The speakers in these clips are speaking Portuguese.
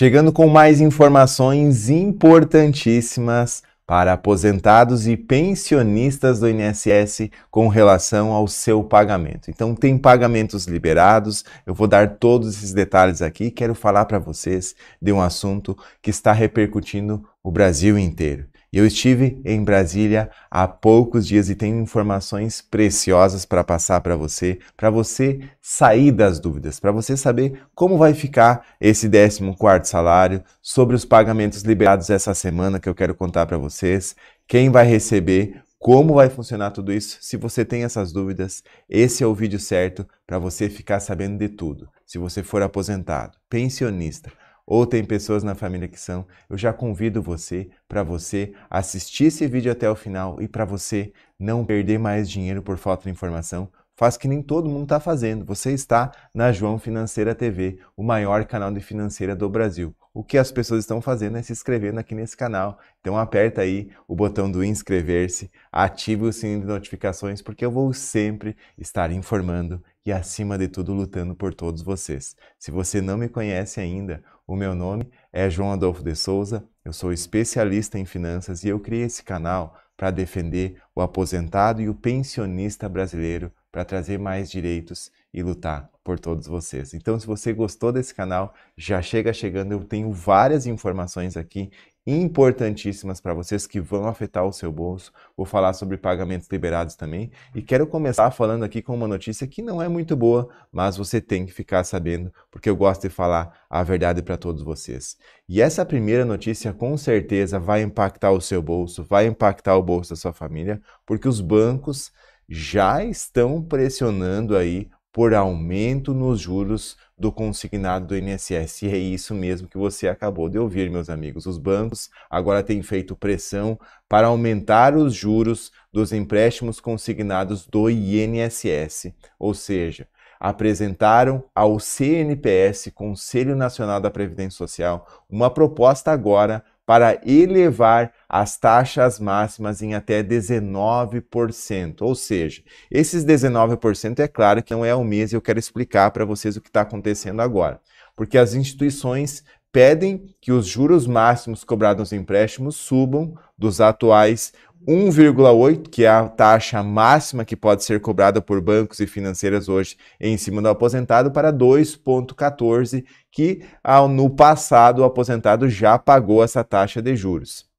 chegando com mais informações importantíssimas para aposentados e pensionistas do INSS com relação ao seu pagamento. Então tem pagamentos liberados, eu vou dar todos esses detalhes aqui, quero falar para vocês de um assunto que está repercutindo o Brasil inteiro. Eu estive em Brasília há poucos dias e tenho informações preciosas para passar para você, para você sair das dúvidas, para você saber como vai ficar esse 14º salário, sobre os pagamentos liberados essa semana que eu quero contar para vocês, quem vai receber, como vai funcionar tudo isso. Se você tem essas dúvidas, esse é o vídeo certo para você ficar sabendo de tudo. Se você for aposentado, pensionista, ou tem pessoas na família que são, eu já convido você para você assistir esse vídeo até o final e para você não perder mais dinheiro por falta de informação. Faz que nem todo mundo está fazendo. Você está na João Financeira TV, o maior canal de financeira do Brasil. O que as pessoas estão fazendo é se inscrevendo aqui nesse canal. Então aperta aí o botão do inscrever-se, ative o sininho de notificações, porque eu vou sempre estar informando e, acima de tudo, lutando por todos vocês. Se você não me conhece ainda, o meu nome é João Adolfo de Souza, eu sou especialista em finanças e eu criei esse canal para defender o aposentado e o pensionista brasileiro, para trazer mais direitos e lutar por todos vocês. Então, se você gostou desse canal, já chega chegando, eu tenho várias informações aqui importantíssimas para vocês que vão afetar o seu bolso. Vou falar sobre pagamentos liberados também e quero começar falando aqui com uma notícia que não é muito boa, mas você tem que ficar sabendo, porque eu gosto de falar a verdade para todos vocês. E essa primeira notícia com certeza vai impactar o seu bolso, vai impactar o bolso da sua família, porque os bancos já estão pressionando aí por aumento nos juros do consignado do INSS. E é isso mesmo que você acabou de ouvir, meus amigos. Os bancos agora têm feito pressão para aumentar os juros dos empréstimos consignados do INSS, ou seja, apresentaram ao CNPS, Conselho Nacional da Previdência Social, uma proposta agora para elevar as taxas máximas em até 19%. Ou seja, esses 19% é claro que não é o mês e eu quero explicar para vocês o que está acontecendo agora. Porque as instituições pedem que os juros máximos cobrados nos empréstimos subam dos atuais 1,8, que é a taxa máxima que pode ser cobrada por bancos e financeiras hoje em cima do aposentado, para 2,14, que ah, no passado o aposentado já pagou essa taxa de juros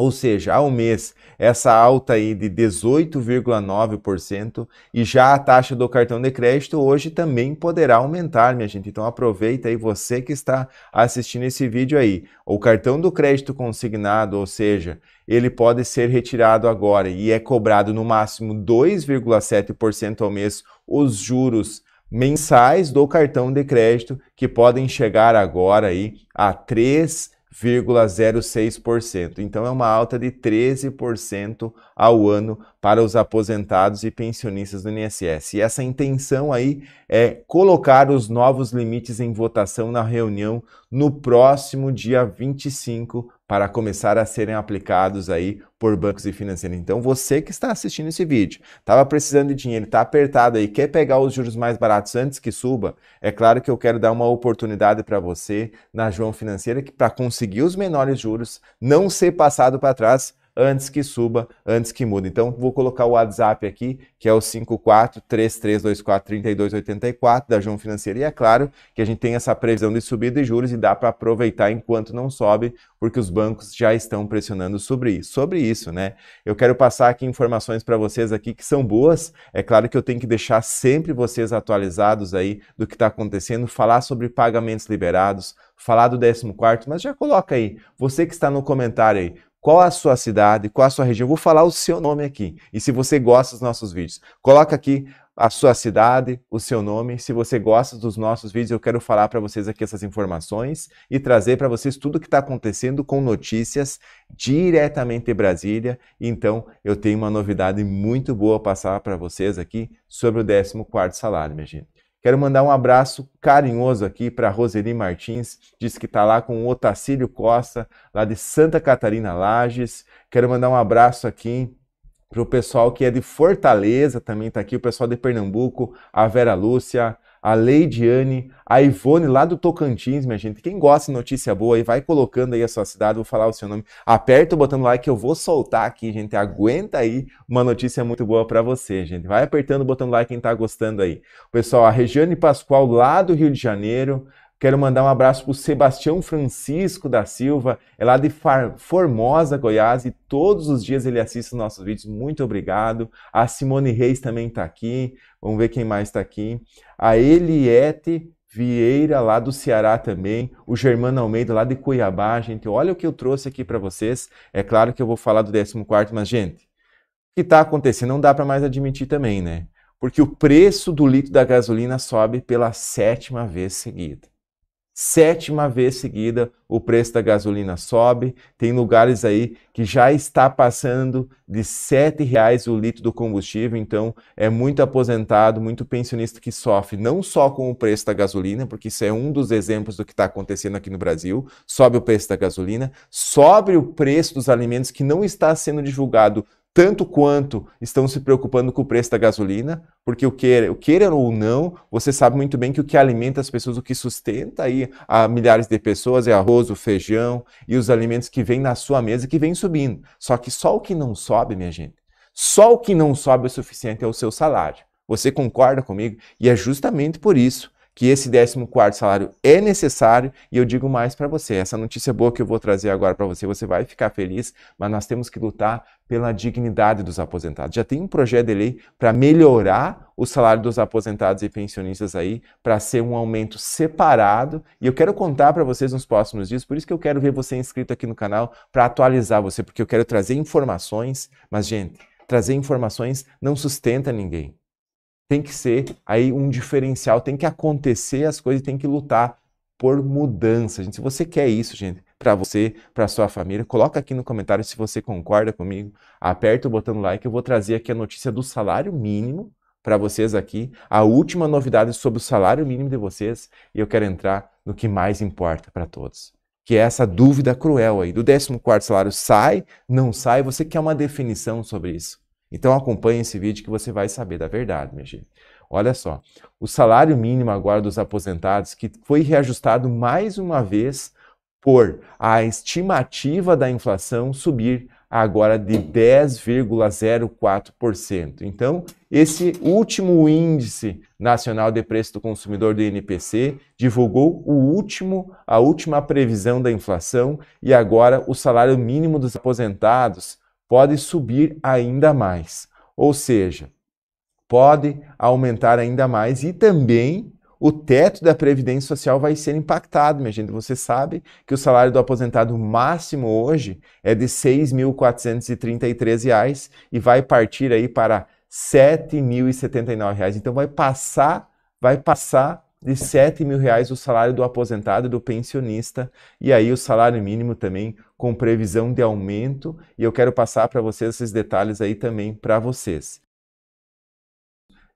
ou seja, ao mês, essa alta aí de 18,9% e já a taxa do cartão de crédito hoje também poderá aumentar, minha gente. Então aproveita aí você que está assistindo esse vídeo aí. O cartão do crédito consignado, ou seja, ele pode ser retirado agora e é cobrado no máximo 2,7% ao mês os juros mensais do cartão de crédito que podem chegar agora aí a 3 0,06%. Então é uma alta de 13% ao ano para os aposentados e pensionistas do INSS. E essa intenção aí é colocar os novos limites em votação na reunião no próximo dia 25 para começar a serem aplicados aí por bancos e financeiros. Então, você que está assistindo esse vídeo, estava precisando de dinheiro, está apertado aí, quer pegar os juros mais baratos antes que suba, é claro que eu quero dar uma oportunidade para você na João Financeira para conseguir os menores juros, não ser passado para trás antes que suba, antes que mude. Então, vou colocar o WhatsApp aqui, que é o 5433243284 da João Financeira. E é claro que a gente tem essa previsão de subida de juros e dá para aproveitar enquanto não sobe, porque os bancos já estão pressionando sobre isso. Sobre isso, né? Eu quero passar aqui informações para vocês aqui que são boas. É claro que eu tenho que deixar sempre vocês atualizados aí do que está acontecendo, falar sobre pagamentos liberados, falar do 14, mas já coloca aí, você que está no comentário aí, qual a sua cidade, qual a sua região. Eu vou falar o seu nome aqui. E se você gosta dos nossos vídeos, coloca aqui a sua cidade, o seu nome. Se você gosta dos nossos vídeos, eu quero falar para vocês aqui essas informações e trazer para vocês tudo o que está acontecendo com notícias diretamente de Brasília. Então, eu tenho uma novidade muito boa a passar para vocês aqui sobre o 14º salário, minha gente. Quero mandar um abraço carinhoso aqui para Roseli Martins, diz que está lá com o Otacílio Costa, lá de Santa Catarina Lages. Quero mandar um abraço aqui para o pessoal que é de Fortaleza, também está aqui, o pessoal de Pernambuco, a Vera Lúcia, a Leidiane, a Ivone lá do Tocantins, minha gente. Quem gosta de notícia boa aí, vai colocando aí a sua cidade, vou falar o seu nome. Aperta o botão like eu vou soltar aqui, gente. Aguenta aí uma notícia muito boa para você, gente. Vai apertando o botão like quem tá gostando aí. Pessoal, a Regiane Pascoal lá do Rio de Janeiro, Quero mandar um abraço para o Sebastião Francisco da Silva, é lá de Formosa, Goiás, e todos os dias ele assiste os nossos vídeos. Muito obrigado. A Simone Reis também está aqui. Vamos ver quem mais está aqui. A Eliette Vieira, lá do Ceará também, o Germano Almeida, lá de Cuiabá, gente, olha o que eu trouxe aqui para vocês, é claro que eu vou falar do 14 mas, gente, o que está acontecendo não dá para mais admitir também, né? Porque o preço do litro da gasolina sobe pela sétima vez seguida sétima vez seguida o preço da gasolina sobe. Tem lugares aí que já está passando de R$ reais o litro do combustível, então é muito aposentado, muito pensionista que sofre não só com o preço da gasolina, porque isso é um dos exemplos do que está acontecendo aqui no Brasil. Sobe o preço da gasolina, sobe o preço dos alimentos que não está sendo divulgado tanto quanto estão se preocupando com o preço da gasolina, porque o queira, o queira ou não, você sabe muito bem que o que alimenta as pessoas, o que sustenta aí a milhares de pessoas é arroz, o feijão e os alimentos que vêm na sua mesa que vêm subindo. Só que só o que não sobe, minha gente, só o que não sobe o suficiente é o seu salário. Você concorda comigo? E é justamente por isso que esse 14 salário é necessário e eu digo mais para você, essa notícia boa que eu vou trazer agora para você, você vai ficar feliz, mas nós temos que lutar pela dignidade dos aposentados. Já tem um projeto de lei para melhorar o salário dos aposentados e pensionistas aí, para ser um aumento separado, e eu quero contar para vocês nos próximos dias, por isso que eu quero ver você inscrito aqui no canal para atualizar você, porque eu quero trazer informações, mas gente, trazer informações não sustenta ninguém tem que ser aí um diferencial, tem que acontecer as coisas, tem que lutar por mudança, gente. Se você quer isso, gente, para você, para sua família, coloca aqui no comentário se você concorda comigo. Aperta o botão like, eu vou trazer aqui a notícia do salário mínimo para vocês aqui, a última novidade sobre o salário mínimo de vocês, e eu quero entrar no que mais importa para todos, que é essa dúvida cruel aí do 14º salário sai, não sai, você quer uma definição sobre isso. Então acompanhe esse vídeo que você vai saber da verdade, minha gente. Olha só, o salário mínimo agora dos aposentados, que foi reajustado mais uma vez por a estimativa da inflação subir agora de 10,04%. Então, esse último índice nacional de preço do consumidor do INPC divulgou o último a última previsão da inflação e agora o salário mínimo dos aposentados pode subir ainda mais, ou seja, pode aumentar ainda mais e também o teto da Previdência Social vai ser impactado, minha gente. Você sabe que o salário do aposentado máximo hoje é de R$ 6.433 e vai partir aí para R$ 7.079. Então vai passar, vai passar de 7 mil reais o salário do aposentado e do pensionista, e aí o salário mínimo também com previsão de aumento, e eu quero passar para vocês esses detalhes aí também para vocês.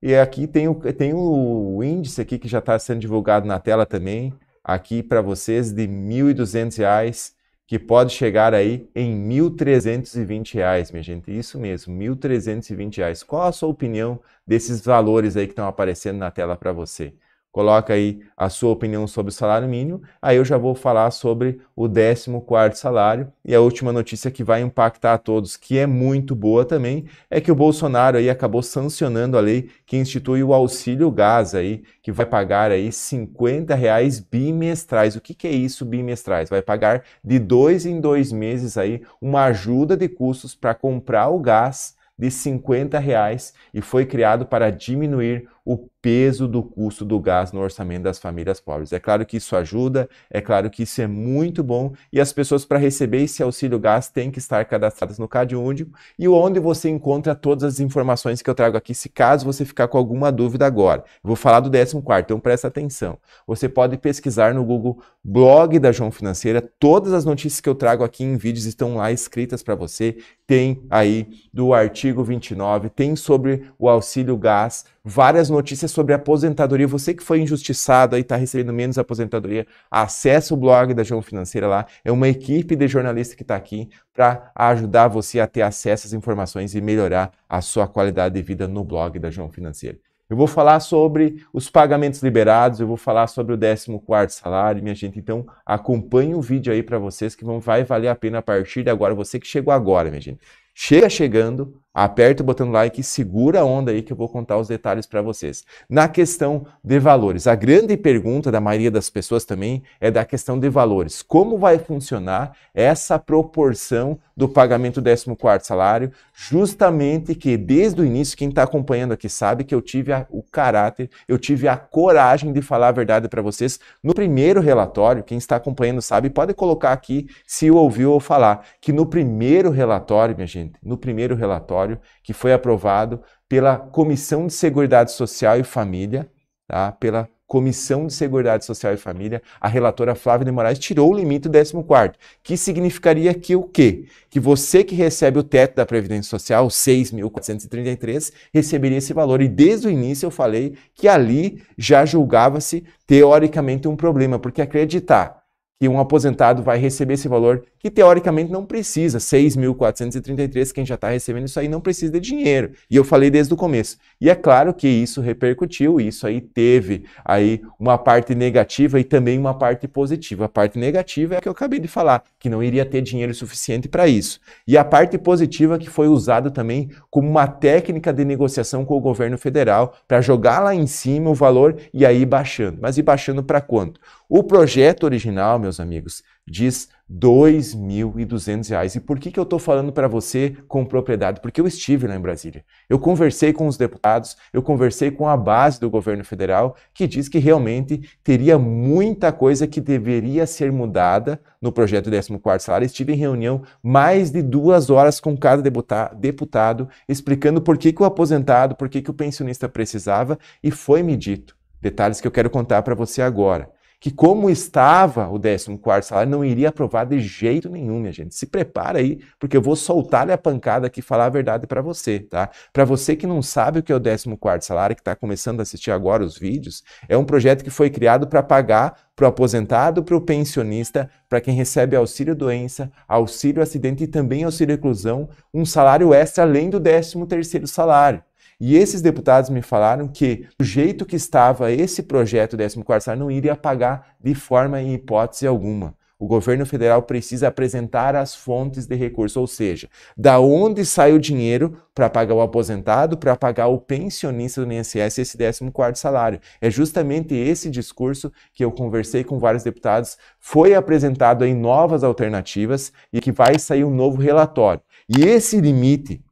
E aqui tem o, tem o índice aqui que já está sendo divulgado na tela também, aqui para vocês de R$ 1.200, que pode chegar aí em R$ 1.320, minha gente. Isso mesmo, R$ 1.320. Qual a sua opinião desses valores aí que estão aparecendo na tela para você? coloca aí a sua opinião sobre o salário mínimo, aí eu já vou falar sobre o 14 salário e a última notícia que vai impactar a todos, que é muito boa também, é que o Bolsonaro aí acabou sancionando a lei que institui o auxílio gás aí, que vai pagar aí 50 reais bimestrais. O que, que é isso bimestrais? Vai pagar de dois em dois meses aí uma ajuda de custos para comprar o gás de 50 reais e foi criado para diminuir o peso do custo do gás no orçamento das famílias pobres. É claro que isso ajuda, é claro que isso é muito bom e as pessoas para receber esse auxílio gás têm que estar cadastradas no CadÚnico e onde você encontra todas as informações que eu trago aqui, se caso você ficar com alguma dúvida agora. vou falar do 14, então presta atenção. Você pode pesquisar no Google blog da João Financeira, todas as notícias que eu trago aqui em vídeos estão lá escritas para você. Tem aí do artigo 29, tem sobre o auxílio gás várias notícias sobre aposentadoria. Você que foi injustiçado e está recebendo menos aposentadoria, acesse o blog da João Financeira lá. É uma equipe de jornalistas que está aqui para ajudar você a ter acesso às informações e melhorar a sua qualidade de vida no blog da João Financeira. Eu vou falar sobre os pagamentos liberados, eu vou falar sobre o 14 salário, minha gente. Então, acompanhe o vídeo aí para vocês que vão, vai valer a pena a partir de agora. Você que chegou agora, minha gente. Chega chegando, Aperta o botão like e segura a onda aí que eu vou contar os detalhes para vocês. Na questão de valores, a grande pergunta da maioria das pessoas também é da questão de valores. Como vai funcionar essa proporção do pagamento do 14 salário? Justamente que desde o início, quem está acompanhando aqui sabe que eu tive a, o caráter, eu tive a coragem de falar a verdade para vocês no primeiro relatório. Quem está acompanhando sabe, pode colocar aqui se ouviu ou falar, que no primeiro relatório, minha gente, no primeiro relatório, que foi aprovado pela Comissão de Seguridade Social e Família, tá? pela Comissão de Seguridade Social e Família, a relatora Flávia de Moraes tirou o limite do 14 que significaria que o quê? Que você que recebe o teto da Previdência Social, 6.433, receberia esse valor. E desde o início eu falei que ali já julgava-se teoricamente um problema, porque acreditar que um aposentado vai receber esse valor, que teoricamente não precisa, 6.433, quem já está recebendo isso aí não precisa de dinheiro. E eu falei desde o começo. E é claro que isso repercutiu, isso aí teve aí uma parte negativa e também uma parte positiva. A parte negativa é a que eu acabei de falar, que não iria ter dinheiro suficiente para isso. E a parte positiva que foi usada também como uma técnica de negociação com o governo federal para jogar lá em cima o valor e aí baixando. Mas e baixando para quanto? O projeto original meus amigos, diz R$ 2.200. E por que, que eu estou falando para você com propriedade? Porque eu estive lá em Brasília. Eu conversei com os deputados, eu conversei com a base do governo federal, que diz que realmente teria muita coisa que deveria ser mudada no projeto 14 salário. Estive em reunião mais de duas horas com cada deputado, explicando por que, que o aposentado, por que, que o pensionista precisava, e foi me dito. Detalhes que eu quero contar para você agora que como estava o 14 salário, não iria aprovar de jeito nenhum, minha gente. Se prepara aí, porque eu vou soltar-lhe a pancada aqui e falar a verdade para você, tá? Para você que não sabe o que é o 14º salário, que está começando a assistir agora os vídeos, é um projeto que foi criado para pagar para o aposentado, para o pensionista, para quem recebe auxílio doença, auxílio acidente e também auxílio reclusão, um salário extra além do 13 salário. E esses deputados me falaram que o jeito que estava esse projeto 14º salário não iria pagar de forma em hipótese alguma. O governo federal precisa apresentar as fontes de recurso, ou seja, da onde sai o dinheiro para pagar o aposentado, para pagar o pensionista do INSS esse 14º salário. É justamente esse discurso que eu conversei com vários deputados, foi apresentado em novas alternativas e que vai sair um novo relatório. E esse limite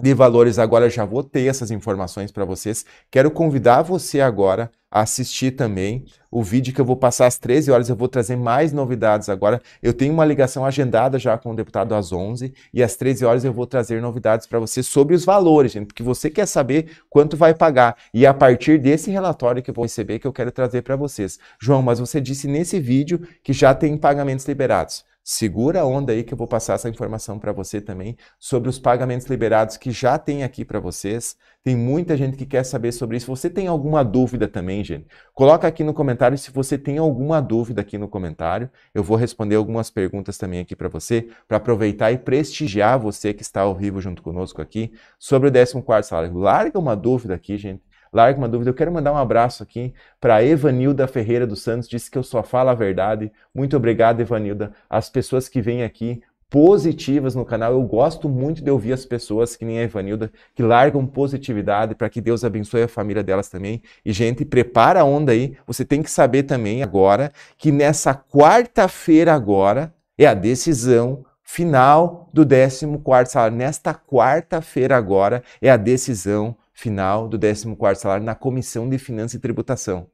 de valores. Agora eu já vou ter essas informações para vocês. Quero convidar você agora a assistir também o vídeo que eu vou passar às 13 horas. Eu vou trazer mais novidades agora. Eu tenho uma ligação agendada já com o deputado às 11 e às 13 horas eu vou trazer novidades para você sobre os valores, gente, porque você quer saber quanto vai pagar. E a partir desse relatório que eu vou receber, que eu quero trazer para vocês. João, mas você disse nesse vídeo que já tem pagamentos liberados segura a onda aí que eu vou passar essa informação para você também sobre os pagamentos liberados que já tem aqui para vocês. Tem muita gente que quer saber sobre isso. Você tem alguma dúvida também, gente? Coloca aqui no comentário se você tem alguma dúvida aqui no comentário. Eu vou responder algumas perguntas também aqui para você, para aproveitar e prestigiar você que está ao vivo junto conosco aqui sobre o 14 salário. Larga uma dúvida aqui, gente larga uma dúvida. Eu quero mandar um abraço aqui para Evanilda Ferreira dos Santos, disse que eu só falo a verdade. Muito obrigado, Evanilda. As pessoas que vêm aqui positivas no canal, eu gosto muito de ouvir as pessoas que nem a Evanilda, que largam positividade para que Deus abençoe a família delas também. E gente, prepara a onda aí. Você tem que saber também agora que nessa quarta-feira agora é a decisão final do 14 salário. Nesta quarta-feira agora é a decisão final do 14 salário na Comissão de Finanças e Tributação.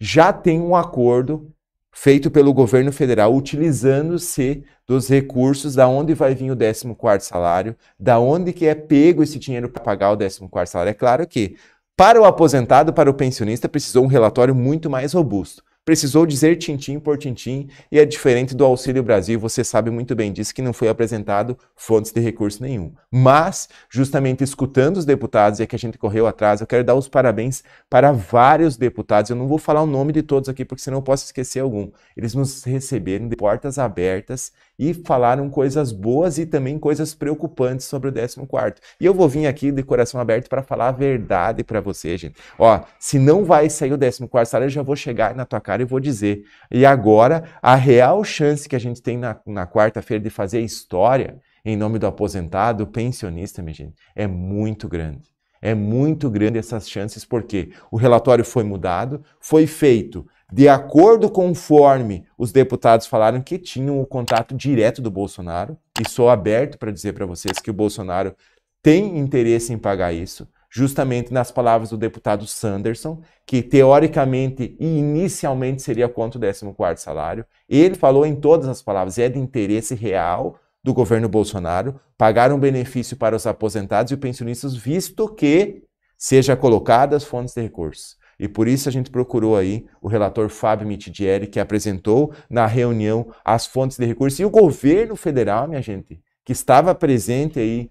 Já tem um acordo feito pelo governo federal utilizando-se dos recursos da onde vai vir o 14 salário, da onde que é pego esse dinheiro para pagar o 14 salário. É claro que para o aposentado, para o pensionista, precisou um relatório muito mais robusto precisou dizer tintim por tintim e é diferente do Auxílio Brasil, você sabe muito bem disso, que não foi apresentado fontes de recurso nenhum. Mas, justamente escutando os deputados, é que a gente correu atrás, eu quero dar os parabéns para vários deputados, eu não vou falar o nome de todos aqui, porque senão eu posso esquecer algum. Eles nos receberam de portas abertas e falaram coisas boas e também coisas preocupantes sobre o 14º. E eu vou vir aqui de coração aberto para falar a verdade para você, gente. Ó, se não vai sair o 14º salário, eu já vou chegar na tua cara e vou dizer. E agora, a real chance que a gente tem na, na quarta-feira de fazer história em nome do aposentado, pensionista, minha gente, é muito grande. É muito grande essas chances, porque o relatório foi mudado, foi feito de acordo conforme os deputados falaram que tinham o contato direto do Bolsonaro, e sou aberto para dizer para vocês que o Bolsonaro tem interesse em pagar isso justamente nas palavras do deputado Sanderson, que teoricamente e inicialmente seria contra o 14º salário. Ele falou em todas as palavras, é de interesse real do governo Bolsonaro pagar um benefício para os aposentados e pensionistas, visto que seja colocadas fontes de recursos. E por isso a gente procurou aí o relator Fábio Mitidieri, que apresentou na reunião as fontes de recursos. E o governo federal, minha gente, que estava presente aí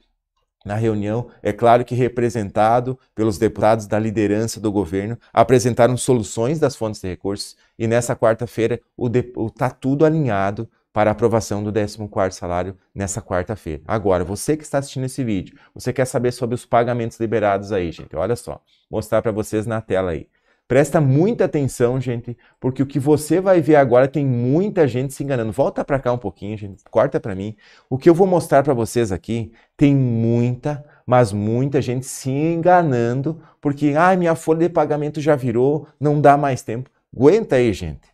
na reunião, é claro que representado pelos deputados da liderança do governo, apresentaram soluções das fontes de recursos e nessa quarta-feira está tudo alinhado para aprovação do 14º salário nessa quarta-feira. Agora, você que está assistindo esse vídeo, você quer saber sobre os pagamentos liberados aí, gente? Olha só, mostrar para vocês na tela aí. Presta muita atenção, gente, porque o que você vai ver agora tem muita gente se enganando. Volta para cá um pouquinho, gente, corta para mim. O que eu vou mostrar para vocês aqui tem muita, mas muita gente se enganando, porque ah, minha folha de pagamento já virou, não dá mais tempo. Aguenta aí, gente.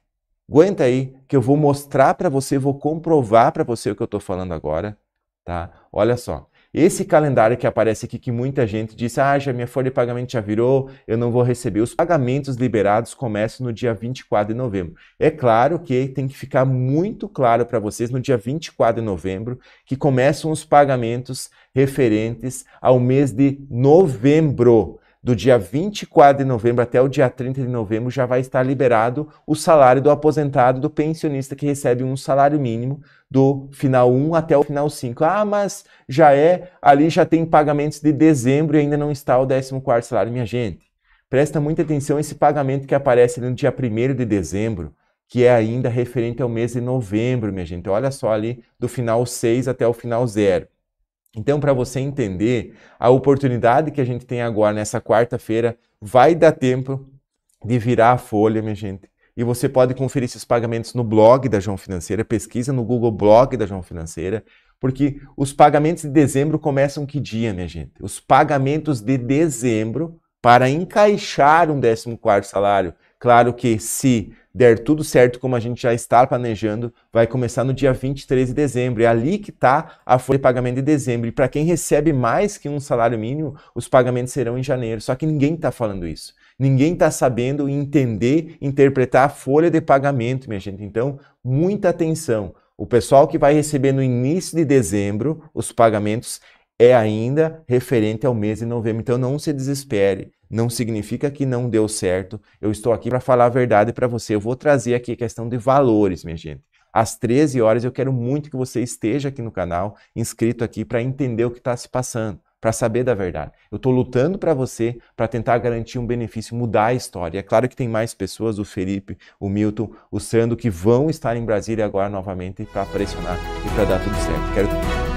Aguenta aí que eu vou mostrar para você, vou comprovar para você o que eu estou falando agora, tá? Olha só. Esse calendário que aparece aqui que muita gente disse: "Ah, já minha folha de pagamento já virou, eu não vou receber". Os pagamentos liberados começam no dia 24 de novembro. É claro que tem que ficar muito claro para vocês no dia 24 de novembro que começam os pagamentos referentes ao mês de novembro do dia 24 de novembro até o dia 30 de novembro já vai estar liberado o salário do aposentado, do pensionista que recebe um salário mínimo do final 1 até o final 5. Ah, mas já é, ali já tem pagamentos de dezembro e ainda não está o 14 salário, minha gente. Presta muita atenção esse pagamento que aparece no dia 1 de dezembro, que é ainda referente ao mês de novembro, minha gente. Olha só ali do final 6 até o final 0. Então, para você entender, a oportunidade que a gente tem agora nessa quarta-feira vai dar tempo de virar a folha, minha gente. E você pode conferir esses pagamentos no blog da João Financeira, pesquisa no Google Blog da João Financeira, porque os pagamentos de dezembro começam que dia, minha gente? Os pagamentos de dezembro para encaixar um 14 salário. Claro que se der tudo certo como a gente já está planejando, vai começar no dia 23 de dezembro. É ali que está a folha de pagamento de dezembro. E para quem recebe mais que um salário mínimo, os pagamentos serão em janeiro. Só que ninguém está falando isso. Ninguém está sabendo entender, interpretar a folha de pagamento, minha gente. Então, muita atenção. O pessoal que vai receber no início de dezembro os pagamentos é ainda referente ao mês de novembro. Então, não se desespere não significa que não deu certo. Eu estou aqui para falar a verdade para você. Eu vou trazer aqui a questão de valores, minha gente. Às 13 horas eu quero muito que você esteja aqui no canal, inscrito aqui, para entender o que está se passando, para saber da verdade. Eu estou lutando para você, para tentar garantir um benefício, mudar a história. É claro que tem mais pessoas, o Felipe, o Milton, o Sandro, que vão estar em Brasília agora novamente para pressionar e para dar tudo certo. Quero